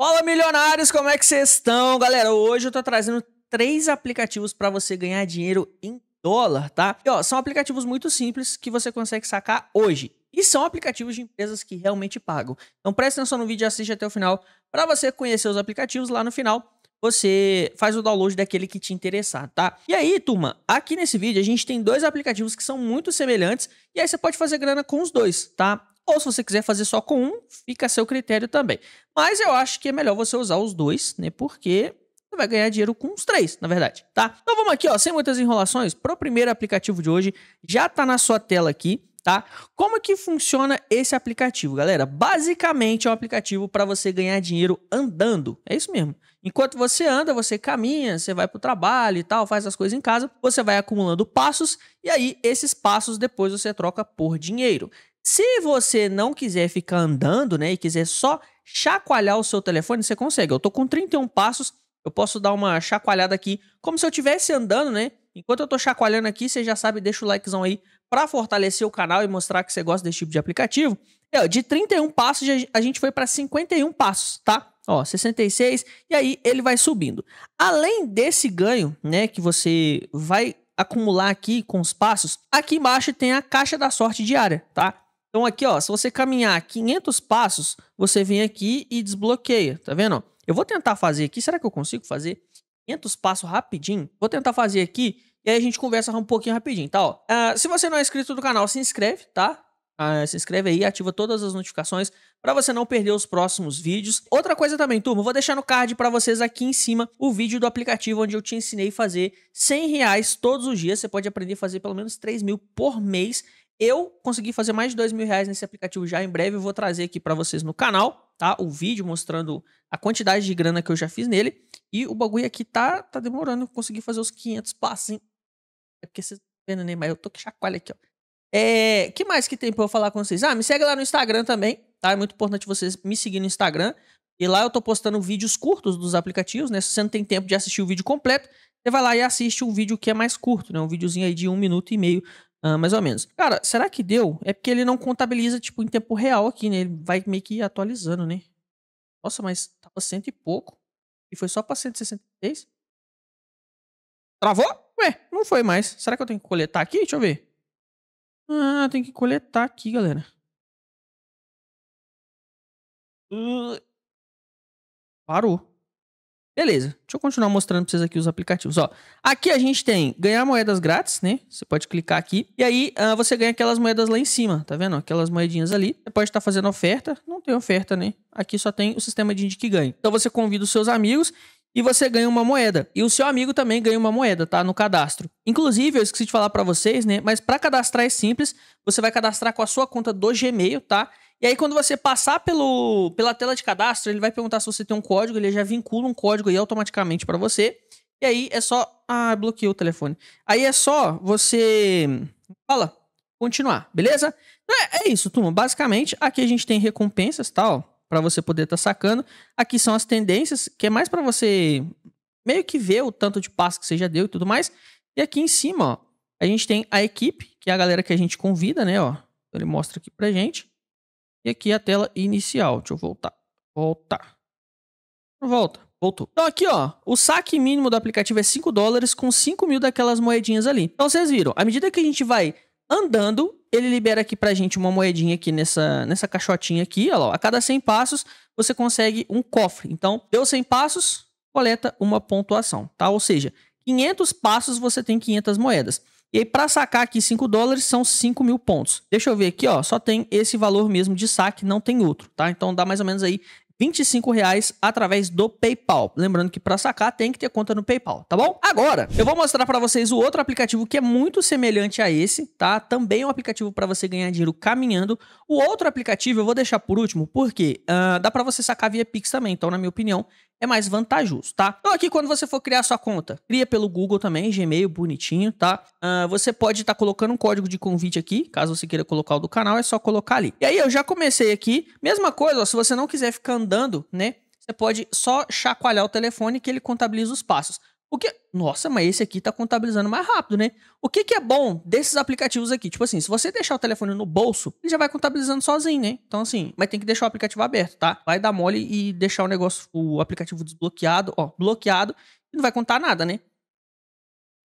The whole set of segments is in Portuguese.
Fala milionários, como é que vocês estão? Galera, hoje eu tô trazendo três aplicativos para você ganhar dinheiro em dólar, tá? E, ó, são aplicativos muito simples que você consegue sacar hoje. E são aplicativos de empresas que realmente pagam. Então presta atenção no vídeo e assiste até o final para você conhecer os aplicativos lá no final você faz o download daquele que te interessar, tá? E aí, turma, aqui nesse vídeo a gente tem dois aplicativos que são muito semelhantes e aí você pode fazer grana com os dois, tá? ou se você quiser fazer só com um, fica a seu critério também. Mas eu acho que é melhor você usar os dois, né? Porque você vai ganhar dinheiro com os três, na verdade, tá? Então vamos aqui, ó, sem muitas enrolações, pro primeiro aplicativo de hoje, já tá na sua tela aqui, tá? Como que funciona esse aplicativo, galera? Basicamente é um aplicativo para você ganhar dinheiro andando, é isso mesmo. Enquanto você anda, você caminha, você vai pro trabalho e tal, faz as coisas em casa, você vai acumulando passos e aí esses passos depois você troca por dinheiro. Se você não quiser ficar andando, né, e quiser só chacoalhar o seu telefone, você consegue. Eu tô com 31 passos, eu posso dar uma chacoalhada aqui, como se eu estivesse andando, né? Enquanto eu tô chacoalhando aqui, você já sabe, deixa o likezão aí para fortalecer o canal e mostrar que você gosta desse tipo de aplicativo. É, de 31 passos, a gente foi para 51 passos, tá? Ó, 66, e aí ele vai subindo. Além desse ganho, né, que você vai acumular aqui com os passos, aqui embaixo tem a caixa da sorte diária, tá? Então aqui, ó, se você caminhar 500 passos, você vem aqui e desbloqueia, tá vendo? Eu vou tentar fazer aqui, será que eu consigo fazer 500 passos rapidinho? Vou tentar fazer aqui e aí a gente conversa um pouquinho rapidinho, tá? Ó, uh, se você não é inscrito do canal, se inscreve, tá? Uh, se inscreve aí, ativa todas as notificações para você não perder os próximos vídeos. Outra coisa também, turma, vou deixar no card para vocês aqui em cima o vídeo do aplicativo onde eu te ensinei a fazer 100 reais todos os dias. Você pode aprender a fazer pelo menos 3 mil por mês eu consegui fazer mais de dois mil reais nesse aplicativo já. Em breve eu vou trazer aqui para vocês no canal, tá? O vídeo mostrando a quantidade de grana que eu já fiz nele. E o bagulho aqui tá, tá demorando. Eu consegui fazer os 500 passos, hein? É porque vocês vendo, né? Mas eu tô que chacoalha aqui, ó. É, que mais que tem pra eu falar com vocês? Ah, me segue lá no Instagram também, tá? É muito importante vocês me seguirem no Instagram. E lá eu tô postando vídeos curtos dos aplicativos, né? Se você não tem tempo de assistir o vídeo completo, você vai lá e assiste um vídeo que é mais curto, né? Um videozinho aí de um minuto e meio Uh, mais ou menos. Cara, será que deu? É porque ele não contabiliza, tipo, em tempo real aqui, né? Ele vai meio que atualizando, né? Nossa, mas tava cento e pouco. E foi só pra 163? Travou? Ué, não foi mais. Será que eu tenho que coletar aqui? Deixa eu ver. Ah, tem que coletar aqui, galera. Uh, parou. Beleza, deixa eu continuar mostrando para vocês aqui os aplicativos. Ó, aqui a gente tem ganhar moedas grátis, né? Você pode clicar aqui e aí uh, você ganha aquelas moedas lá em cima, tá vendo? Aquelas moedinhas ali. Você pode estar tá fazendo oferta, não tem oferta, né? Aqui só tem o sistema de indique ganho. Então você convida os seus amigos e você ganha uma moeda. E o seu amigo também ganha uma moeda, tá? No cadastro. Inclusive, eu esqueci de falar para vocês, né? Mas para cadastrar é simples, você vai cadastrar com a sua conta do Gmail, tá? E aí, quando você passar pelo, pela tela de cadastro, ele vai perguntar se você tem um código, ele já vincula um código aí automaticamente para você. E aí é só. Ah, bloqueou o telefone. Aí é só você. Fala, continuar, beleza? Então, é, é isso, turma. Basicamente, aqui a gente tem recompensas, tal, tá, para você poder estar tá sacando. Aqui são as tendências, que é mais para você meio que ver o tanto de passo que você já deu e tudo mais. E aqui em cima, ó, a gente tem a equipe, que é a galera que a gente convida, né, ó. Então, ele mostra aqui pra gente. E aqui é a tela inicial. Deixa eu voltar. Voltar. Volta. Voltou. Então aqui, ó, o saque mínimo do aplicativo é 5 dólares com 5 mil daquelas moedinhas ali. Então vocês viram, à medida que a gente vai andando, ele libera aqui pra gente uma moedinha aqui nessa, nessa caixotinha aqui, ó a cada 100 passos você consegue um cofre. Então, deu 100 passos, coleta uma pontuação, tá? Ou seja, 500 passos você tem 500 moedas. E aí, para sacar aqui 5 dólares, são 5 mil pontos. Deixa eu ver aqui, ó. Só tem esse valor mesmo de saque, não tem outro, tá? Então dá mais ou menos aí 25 reais através do PayPal. Lembrando que para sacar tem que ter conta no PayPal, tá bom? Agora, eu vou mostrar para vocês o outro aplicativo que é muito semelhante a esse, tá? Também é um aplicativo para você ganhar dinheiro caminhando. O outro aplicativo eu vou deixar por último, porque uh, dá para você sacar via Pix também. Então, na minha opinião, é mais vantajoso, tá? Então aqui quando você for criar sua conta, cria pelo Google também, Gmail, bonitinho, tá? Uh, você pode estar tá colocando um código de convite aqui, caso você queira colocar o do canal, é só colocar ali. E aí eu já comecei aqui, mesma coisa, ó, se você não quiser ficar andando andando, né? Você pode só chacoalhar o telefone que ele contabiliza os passos. O que. Nossa, mas esse aqui tá contabilizando mais rápido, né? O que, que é bom desses aplicativos aqui? Tipo assim, se você deixar o telefone no bolso, ele já vai contabilizando sozinho, né? Então, assim, mas tem que deixar o aplicativo aberto, tá? Vai dar mole e deixar o negócio, o aplicativo desbloqueado, ó, bloqueado, e não vai contar nada, né?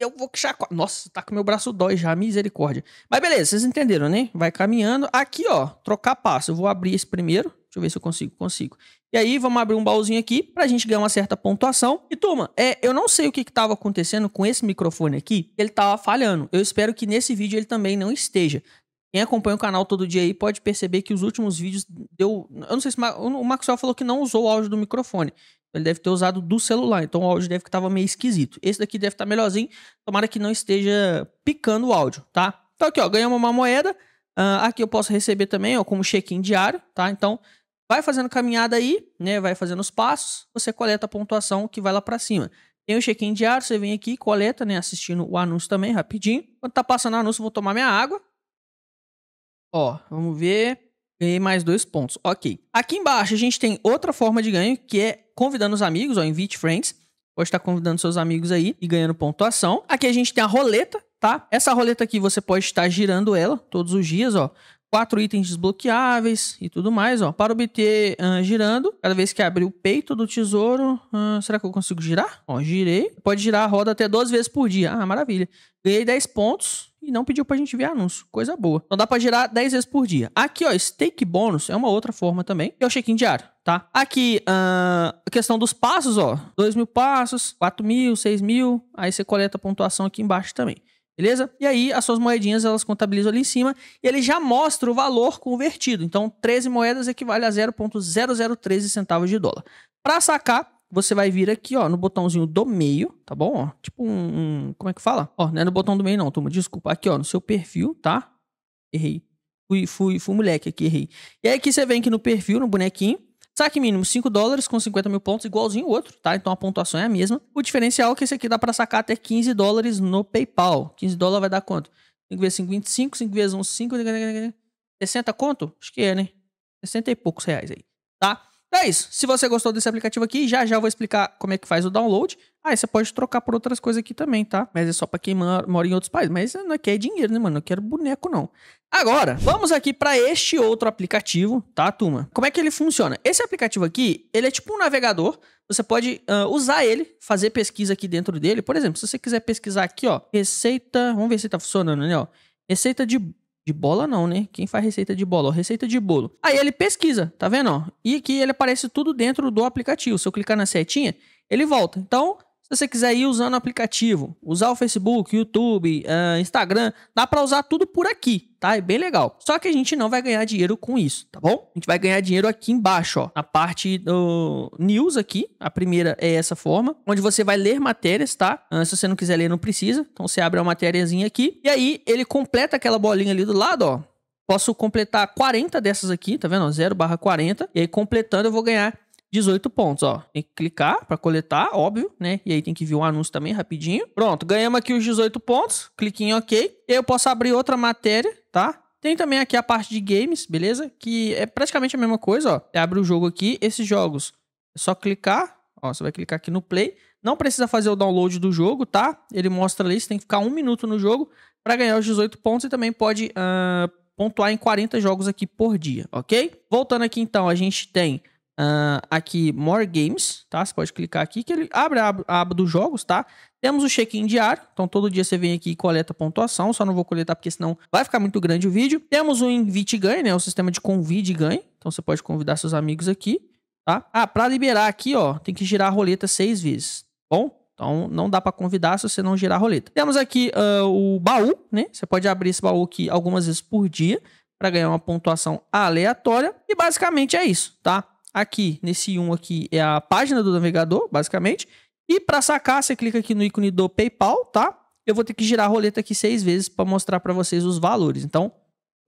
Eu vou chacoalhar. Nossa, tá com meu braço dói já, misericórdia. Mas beleza, vocês entenderam, né? Vai caminhando. Aqui, ó, trocar passo. Eu vou abrir esse primeiro. Deixa eu ver se eu consigo, consigo. E aí, vamos abrir um baúzinho aqui pra gente ganhar uma certa pontuação. E turma, é, eu não sei o que, que tava acontecendo com esse microfone aqui, ele tava falhando. Eu espero que nesse vídeo ele também não esteja. Quem acompanha o canal todo dia aí pode perceber que os últimos vídeos deu. Eu não sei se o Maxwell falou que não usou o áudio do microfone. Ele deve ter usado do celular, então o áudio deve que meio esquisito. Esse daqui deve estar tá melhorzinho, tomara que não esteja picando o áudio, tá? Então aqui, ó, ganhamos uma moeda. Uh, aqui eu posso receber também, ó, como check-in diário, tá? Então, Vai fazendo caminhada aí, né? Vai fazendo os passos, você coleta a pontuação que vai lá para cima. Tem o check-in diário, você vem aqui, coleta, né? Assistindo o anúncio também, rapidinho. Quando tá passando o anúncio, eu vou tomar minha água. Ó, vamos ver. Ganhei mais dois pontos. Ok. Aqui embaixo a gente tem outra forma de ganho, que é convidando os amigos, ó, invite friends. Pode estar convidando seus amigos aí e ganhando pontuação. Aqui a gente tem a roleta, tá? Essa roleta aqui você pode estar girando ela todos os dias, ó quatro itens desbloqueáveis e tudo mais, ó. Para obter uh, girando, cada vez que abrir o peito do tesouro, uh, será que eu consigo girar? Ó, girei. Pode girar a roda até 12 vezes por dia. Ah, maravilha. Ganhei 10 pontos e não pediu pra gente ver anúncio. Coisa boa. Então dá pra girar 10 vezes por dia. Aqui, ó, stake bônus é uma outra forma também. E é o check-in diário, tá? Aqui, a questão dos passos, ó. 2 mil passos, 4 mil, 6 mil. Aí você coleta a pontuação aqui embaixo também. Beleza? E aí as suas moedinhas elas contabilizam ali em cima e ele já mostra o valor convertido. Então 13 moedas equivale a 0.0013 centavos de dólar. Para sacar, você vai vir aqui, ó, no botãozinho do meio, tá bom? Ó, tipo um, um, como é que fala? Ó, não é no botão do meio não, turma, desculpa, aqui, ó, no seu perfil, tá? Errei. Fui, fui, fui moleque aqui, errei. E aí que você vem aqui no perfil, no bonequinho, Saque mínimo 5 dólares com 50 mil pontos, igualzinho o outro, tá? Então a pontuação é a mesma. O diferencial é que esse aqui dá para sacar até 15 dólares no PayPal. 15 dólares vai dar quanto? 5 vezes 5, 25. 5 vezes 1, 5. 60 conto? Acho que é, né? 60 e poucos reais aí, tá? É isso. Se você gostou desse aplicativo aqui, já já vou explicar como é que faz o download. Aí ah, você pode trocar por outras coisas aqui também, tá? Mas é só pra quem mora em outros países. Mas não é quer é dinheiro, né, mano? Não quero boneco, não. Agora, vamos aqui para este outro aplicativo, tá, turma? Como é que ele funciona? Esse aplicativo aqui, ele é tipo um navegador. Você pode uh, usar ele, fazer pesquisa aqui dentro dele. Por exemplo, se você quiser pesquisar aqui, ó, receita... Vamos ver se tá funcionando, né, ó. Receita de de bola não, né? Quem faz receita de bola? Ó, receita de bolo. Aí ele pesquisa, tá vendo? Ó? E aqui ele aparece tudo dentro do aplicativo. Se eu clicar na setinha, ele volta. Então, você quiser ir usando o aplicativo, usar o Facebook, YouTube, uh, Instagram, dá para usar tudo por aqui, tá? É bem legal. Só que a gente não vai ganhar dinheiro com isso, tá bom? A gente vai ganhar dinheiro aqui embaixo, ó, na parte do news aqui. A primeira é essa forma, onde você vai ler matérias, tá? Uh, se você não quiser ler, não precisa. Então você abre uma matériazinha aqui e aí ele completa aquela bolinha ali do lado, ó. Posso completar 40 dessas aqui, tá vendo? 0 barra 40. E aí, completando, eu vou ganhar 18 pontos, ó. Tem que clicar para coletar, óbvio, né? E aí tem que vir o um anúncio também rapidinho. Pronto, ganhamos aqui os 18 pontos. Clique em OK. E aí eu posso abrir outra matéria, tá? Tem também aqui a parte de games, beleza? Que é praticamente a mesma coisa, ó. Você abre o jogo aqui, esses jogos. É só clicar, ó, você vai clicar aqui no play. Não precisa fazer o download do jogo, tá? Ele mostra ali, você tem que ficar um minuto no jogo para ganhar os 18 pontos e também pode uh, pontuar em 40 jogos aqui por dia, ok? Voltando aqui então, a gente tem Uh, aqui, More Games, tá? Você pode clicar aqui que ele abre a aba, dos jogos, tá? Temos o check-in diário, então todo dia você vem aqui e coleta pontuação, só não vou coletar porque senão vai ficar muito grande o vídeo. Temos o Invite Ganhe, né? O sistema de convide e ganhe, então você pode convidar seus amigos aqui, tá? Ah, pra liberar aqui, ó, tem que girar a roleta seis vezes, tá bom? Então não dá para convidar se você não girar a roleta. Temos aqui uh, o baú, né? Você pode abrir esse baú aqui algumas vezes por dia para ganhar uma pontuação aleatória e basicamente é isso, tá? Aqui, nesse 1 aqui, é a página do navegador, basicamente. E para sacar, você clica aqui no ícone do PayPal, tá? Eu vou ter que girar a roleta aqui seis vezes para mostrar para vocês os valores. Então,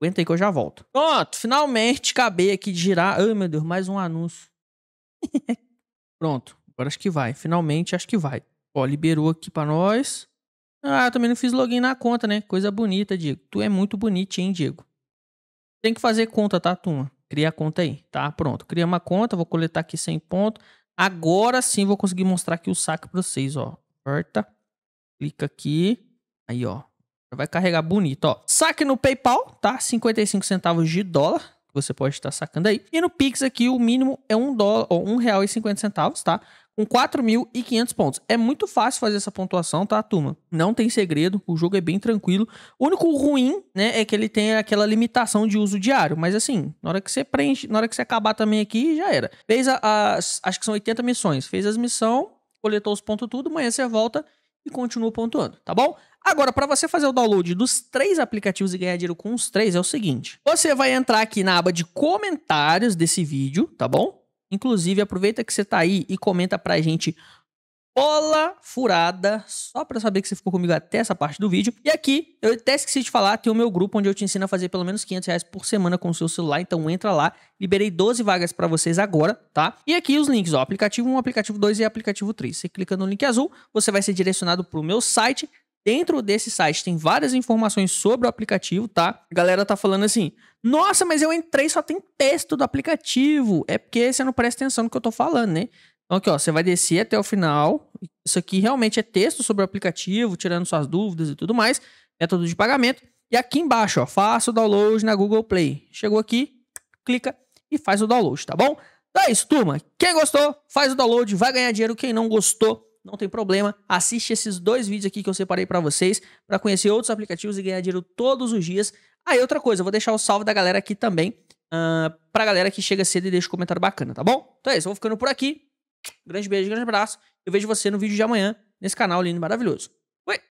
aguenta aí que eu já volto. Pronto, finalmente acabei aqui de girar. Ai, meu Deus, mais um anúncio. Pronto, agora acho que vai. Finalmente, acho que vai. Ó, liberou aqui para nós. Ah, eu também não fiz login na conta, né? Coisa bonita, Diego. Tu é muito bonito, hein, Diego? Tem que fazer conta, tá, turma? Cria a conta aí, tá? Pronto, cria uma conta, vou coletar aqui 100 pontos. Agora sim vou conseguir mostrar aqui o saque para vocês, ó. Aperta, clica aqui, aí, ó. Vai carregar bonito, ó. Saque no PayPal, tá? 55 centavos de dólar, que você pode estar sacando aí. E no Pix aqui, o mínimo é 1 dólar, ou 1 real e 50 centavos, tá? com 4.500 pontos. É muito fácil fazer essa pontuação, tá, turma? Não tem segredo, o jogo é bem tranquilo. O único ruim, né, é que ele tem aquela limitação de uso diário, mas assim, na hora que você preenche, na hora que você acabar também aqui, já era. Fez as, acho que são 80 missões, fez as missões, coletou os pontos tudo, amanhã você volta e continua pontuando, tá bom? Agora, para você fazer o download dos três aplicativos e ganhar dinheiro com os três, é o seguinte. Você vai entrar aqui na aba de comentários desse vídeo, tá bom? Inclusive, aproveita que você tá aí e comenta pra gente bola furada, só para saber que você ficou comigo até essa parte do vídeo. E aqui, eu até esqueci de falar, tem o meu grupo onde eu te ensino a fazer pelo menos 500 reais por semana com o seu celular, então entra lá, liberei 12 vagas para vocês agora, tá? E aqui os links, ó, aplicativo 1, aplicativo 2 e aplicativo 3. Você clica no link azul, você vai ser direcionado pro meu site, Dentro desse site tem várias informações sobre o aplicativo, tá? A galera tá falando assim: "Nossa, mas eu entrei só tem texto do aplicativo". É porque você não presta atenção no que eu tô falando, né? Então aqui, ó, você vai descer até o final. Isso aqui realmente é texto sobre o aplicativo, tirando suas dúvidas e tudo mais, método de pagamento. E aqui embaixo, ó, faça o download na Google Play. Chegou aqui, clica e faz o download, tá bom? Então é isso, turma. Quem gostou, faz o download, vai ganhar dinheiro. Quem não gostou, não tem problema. Assiste esses dois vídeos aqui que eu separei para vocês para conhecer outros aplicativos e ganhar dinheiro todos os dias. Aí ah, outra coisa, eu vou deixar o salve da galera aqui também uh, pra galera que chega cedo e deixa um comentário bacana, tá bom? Então é isso, eu vou ficando por aqui. Grande beijo, grande abraço. Eu vejo você no vídeo de amanhã nesse canal lindo e maravilhoso.